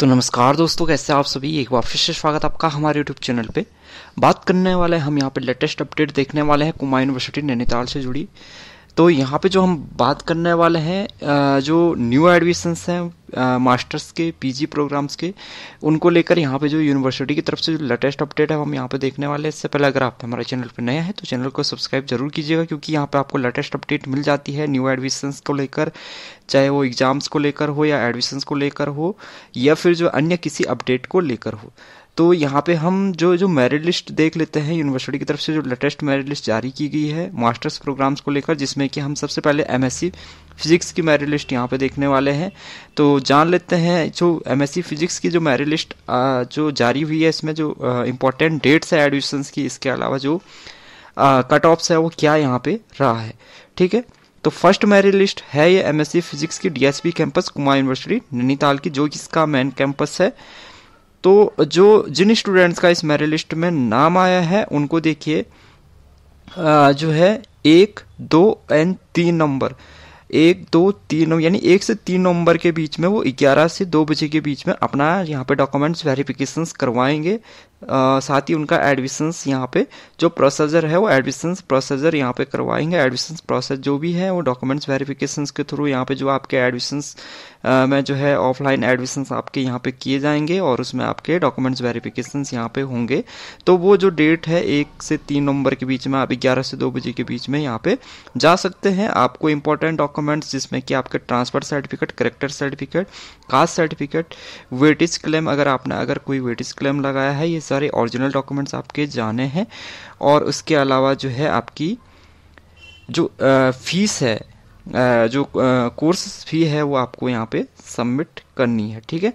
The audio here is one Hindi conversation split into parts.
तो नमस्कार दोस्तों कैसे आप सभी एक बार फिर से स्वागत आपका हमारे यूट्यूब चैनल पे बात करने वाले हम यहाँ पे लेटेस्ट अपडेट देखने वाले हैं कुमा यूनिवर्सिटी नैनीताल से जुड़ी तो यहाँ पे जो हम बात करने वाले हैं जो न्यू एडमिशन्स हैं मास्टर्स के पीजी प्रोग्राम्स के उनको लेकर यहाँ पे जो यूनिवर्सिटी की तरफ से जो लेटेस्ट अपडेट है हम यहाँ पे देखने वाले हैं इससे पहले अगर आप हमारे चैनल पर नया है तो चैनल को सब्सक्राइब जरूर कीजिएगा क्योंकि यहाँ पर आपको लेटेस्ट अपडेट मिल जाती है न्यू एडमिशन्स को लेकर चाहे वो एग्ज़ाम्स को लेकर हो या एडमिशन्स को लेकर हो या फिर जो अन्य किसी अपडेट को लेकर हो तो यहाँ पे हम जो जो मेरिट लिस्ट देख लेते हैं यूनिवर्सिटी की तरफ से जो लेटेस्ट मेरिट लिस्ट जारी की गई है मास्टर्स प्रोग्राम्स को लेकर जिसमें कि हम सबसे पहले एम फिजिक्स की मेरिट लिस्ट यहाँ पे देखने वाले हैं तो जान लेते हैं जो एम फिजिक्स की जो मेरिट लिस्ट जो जारी हुई है इसमें जो इम्पोर्टेंट डेट्स है एडमिशन्स की इसके अलावा जो कट ऑफ्स है वो क्या यहाँ पे रहा है ठीक है तो फर्स्ट मेरिट लिस्ट है ये एम फिजिक्स की D campus Kumaun university Nainital की जो कि इसका मेन कैंपस है तो जो जिन स्टूडेंट्स का इस मेरिट लिस्ट में नाम आया है उनको देखिए जो है एक दो एंड तीन नंबर एक दो तीन यानी एक से तीन नंबर के बीच में वो ग्यारह से दो बजे के बीच में अपना यहाँ पे डॉक्यूमेंट्स वेरिफिकेशंस करवाएंगे साथ ही उनका एडमिशंस यहाँ पे जो प्रोसेजर है वो एडमिशंस प्रोसेजर यहाँ पे करवाएंगे एडमिशंस प्रोसेस जो भी है वो डॉक्यूमेंट्स वेरिफिकेशंस के थ्रू यहाँ पे जो आपके एडमिशंस में जो है ऑफलाइन एडमिशन्स आपके यहाँ पे किए जाएंगे और उसमें आपके डॉक्यूमेंट्स वेरिफिकेशंस यहाँ पे होंगे तो वो जो डेट है एक से तीन नवंबर के बीच में आप ग्यारह से दो बजे के बीच में यहाँ पे जा सकते हैं आपको इंपॉर्टेंट डॉक्यूमेंट्स जिसमें कि आपके transfer certificate character certificate caste certificate weightage claim अगर आपने अगर कोई वेटिज क्लेम लगाया है ये सारे ओरिजिनल डॉक्यूमेंट्स आपके जाने हैं और उसके अलावा जो है आपकी जो फीस है आ, जो कोर्स फी है वो आपको यहाँ पे सबमिट करनी है ठीक है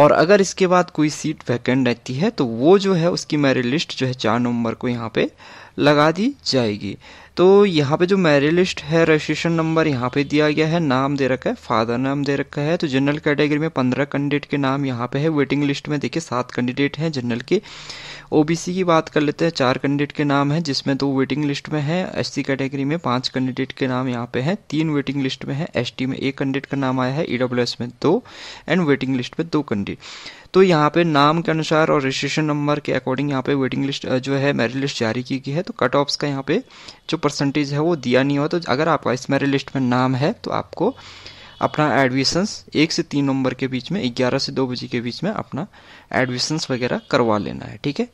और अगर इसके बाद कोई सीट वैकेंट रहती है तो वो जो है उसकी मेरिट लिस्ट जो है चार नवंबर को यहाँ पे लगा दी जाएगी तो यहाँ पे जो मैरिज लिस्ट है रजिस्ट्रेशन नंबर यहाँ पे दिया गया है नाम दे रखा है फादर नाम दे रखा है तो जनरल कैटेगरी में पंद्रह कैंडिडेट के नाम यहाँ पे है वेटिंग लिस्ट में देखिए सात कैंडिडेट हैं जनरल के ओबीसी की बात कर लेते हैं चार कैंडिडेट के नाम है जिसमें दो वेटिंग लिस्ट में है एस कैटेगरी में पांच कैंडिडेट के नाम यहाँ पे हैं तीन वेटिंग लिस्ट में है एस में एक कैंडिडेट का नाम आया है ईडब्ल्यूएस e में दो एंड वेटिंग लिस्ट में दो कैंडिडेट तो यहाँ पे नाम के अनुसार और रजिस्ट्रेशन नंबर के अकॉर्डिंग यहाँ पे वेटिंग लिस्ट जो है मेरिट लिस्ट जारी की गई है तो कट ऑफ्स का यहाँ पे जो परसेंटेज है वो दिया नहीं हुआ तो अगर आपका इस मेरिट लिस्ट में नाम है तो आपको अपना एडमिशंस एक से तीन नंबर के बीच में ग्यारह से दो बजे के बीच में अपना एडमिशंस वगैरह करवा लेना है ठीक है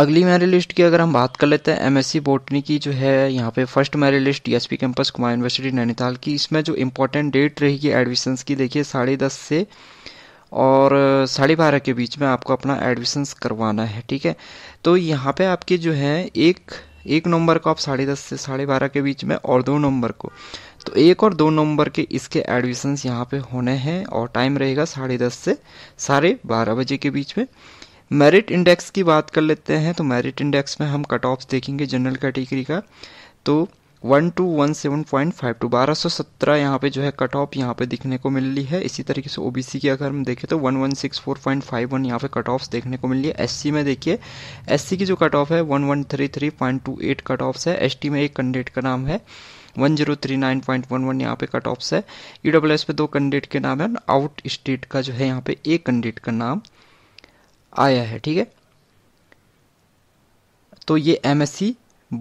अगली मेरिट लिस्ट की अगर हम बात कर लेते हैं एमएससी बोटनी की जो है यहाँ पे first merit list DSP campus Kumaun university Nainital की इसमें जो इम्पोर्टेंट डेट रहेगी एडमिशंस की देखिए साढ़े दस से और साढ़े बारह के बीच में आपको अपना एडमिशंस करवाना है ठीक है तो यहाँ पे आपके जो है एक एक नंबर को आप साढ़े दस से साढ़े बारह के बीच में और दो नंबर को तो एक और दो नंबर के इसके एडमिशन्स यहाँ पे होने हैं और टाइम रहेगा साढ़े दस से साढ़े बारह बजे के बीच में मेरिट इंडेक्स की बात कर लेते हैं तो मेरिट इंडेक्स में हम कट ऑफ्स देखेंगे जनरल कैटेगरी का तो one two one seven point five two बारह सौ सत्रह यहाँ पे जो है कट ऑफ यहाँ पे दिखने को मिल रही है इसी तरीके से ओबीसी की अगर हम देखें तो one one six four point five one यहाँ पे कट ऑफ देखने को मिल रही है एससी में देखिए एससी की जो कट ऑफ है one one three three point two eight cut offs है एस में एक कैंडिडेट का नाम है one zero three nine point one one यहाँ पे कट ऑफ है ई डब्ल्यू एस पे दो कैंडिडेट के नाम है आउट स्टेट का जो है यहाँ पे एक कैंडिडेट का नाम आया है ठीक है तो ये एम एस सी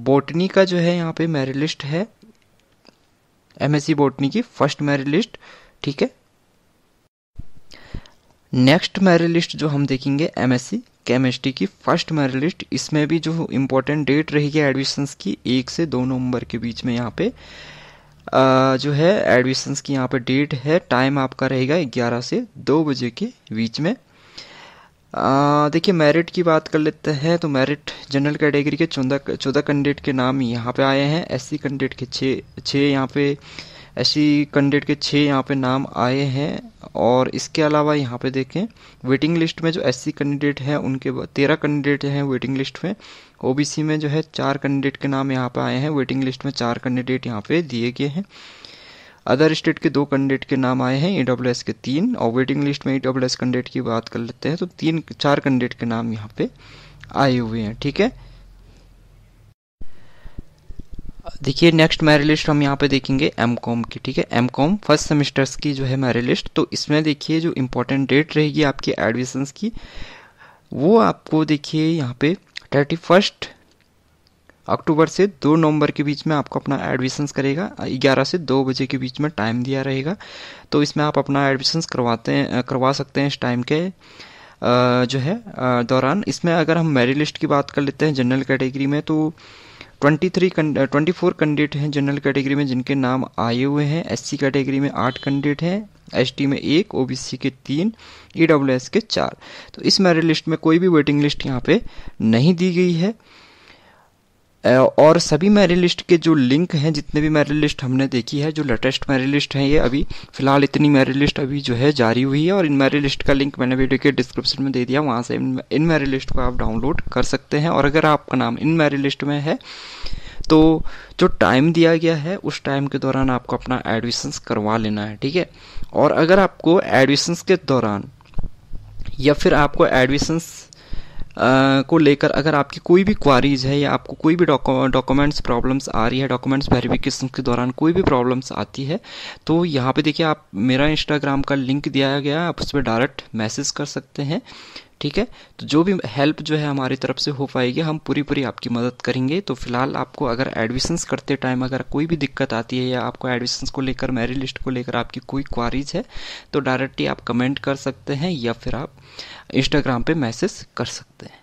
बोटनी का जो है यहाँ पे मेरिट लिस्ट है एमएससी बोटनी की फर्स्ट मेरिट लिस्ट ठीक है नेक्स्ट मेरिट लिस्ट जो हम देखेंगे एमएससी केमिस्ट्री की फर्स्ट मेरिट लिस्ट इसमें भी जो इम्पोर्टेंट डेट रहेगी एडमिशन की एक से दो नवंबर के बीच में यहाँ पे आ, जो है एडमिशंस की यहाँ पे डेट है टाइम आपका रहेगा ग्यारह से दो बजे के बीच में देखिए मेरिट की बात कर लेते हैं तो मेरिट जनरल कैटेगरी के चौदह चौदह कैंडिडेट के नाम यहाँ पे आए हैं एस सी कैंडिडेट के छः छः यहाँ पे एस सी कैंडिडेट के छः यहाँ पे नाम आए हैं और इसके अलावा यहाँ पे देखें वेटिंग लिस्ट में जो एस सी कैंडिडेट हैं उनके तेरह कैंडिडेट हैं वेटिंग लिस्ट में सी में जो है चार कैंडिडेट के नाम यहाँ पर आए हैं वेटिंग लिस्ट में चार कैंडिडेट यहाँ पर दिए गए हैं अदर स्टेट के दो कैंडिडेट के नाम आए हैं ईडब्ल्यूएस के तीन और वेटिंग लिस्ट में ई कैंडिडेट की बात कर लेते हैं तो तीन चार कैंडिडेट के नाम यहाँ पे आए हुए हैं ठीक है देखिए नेक्स्ट मैरिट लिस्ट हम यहाँ पे देखेंगे एम कॉम की ठीक है एम कॉम फर्स्ट सेमेस्टर्स की जो है मैरिट लिस्ट तो इसमें देखिए जो इम्पोर्टेंट डेट रहेगी आपकी एडमिशंस की वो आपको देखिए यहाँ पे थर्टी फर्स्ट अक्टूबर से दो नवंबर के बीच में आपको अपना एडमिशन्स करेगा ग्यारह से दो बजे के बीच में टाइम दिया रहेगा तो इसमें आप अपना एडमिशन्स करवाते हैं करवा सकते हैं इस टाइम के जो है दौरान इसमें अगर हम मेरिट लिस्ट की बात कर लेते हैं जनरल कैटेगरी में तो twenty three twenty four candidate हैं जनरल कैटेगरी में जिनके नाम आए हुए हैं एस कैटेगरी में आठ कैंडिडेट हैं एस में एक ओ के तीन ई e के चार तो इस मेरिट लिस्ट में कोई भी वेटिंग लिस्ट यहाँ पर नहीं दी गई है और सभी मैरिज लिस्ट के जो लिंक हैं जितने भी मैरिज लिस्ट हमने देखी है जो लेटेस्ट मैरिज लिस्ट हैं ये अभी फिलहाल इतनी मैरिज लिस्ट अभी जो है जारी हुई है और इन मैरिज लिस्ट का लिंक मैंने वीडियो के डिस्क्रिप्शन में दे दिया वहाँ से इन मैरिज लिस्ट को आप डाउनलोड कर सकते हैं और अगर आपका नाम इन मैरिज लिस्ट में है तो जो टाइम दिया गया है उस टाइम के दौरान आपको अपना एडमिशंस करवा लेना है ठीक है और अगर आपको एडमिशंस के दौरान या फिर आपको एडमिशंस को लेकर अगर आपकी कोई भी क्वारीज है या आपको कोई भी डॉक्यूमेंट्स प्रॉब्लम्स आ रही है डॉक्यूमेंट्स वेरिफिकेशन के दौरान कोई भी प्रॉब्लम्स आती है तो यहाँ पे देखिए आप मेरा इंस्टाग्राम का लिंक दिया गया है आप उस पर डायरेक्ट मैसेज कर सकते हैं ठीक है तो जो भी हेल्प जो है हमारी तरफ से हो पाएगी हम पूरी पूरी आपकी मदद करेंगे तो फिलहाल आपको अगर एडमिशंस करते टाइम अगर कोई भी दिक्कत आती है या आपको एडमिशंस को लेकर मेरी लिस्ट को लेकर आपकी कोई क्वारीज है तो डायरेक्टली आप कमेंट कर सकते हैं या फिर आप इंस्टाग्राम पर मैसेज कर सकते हैं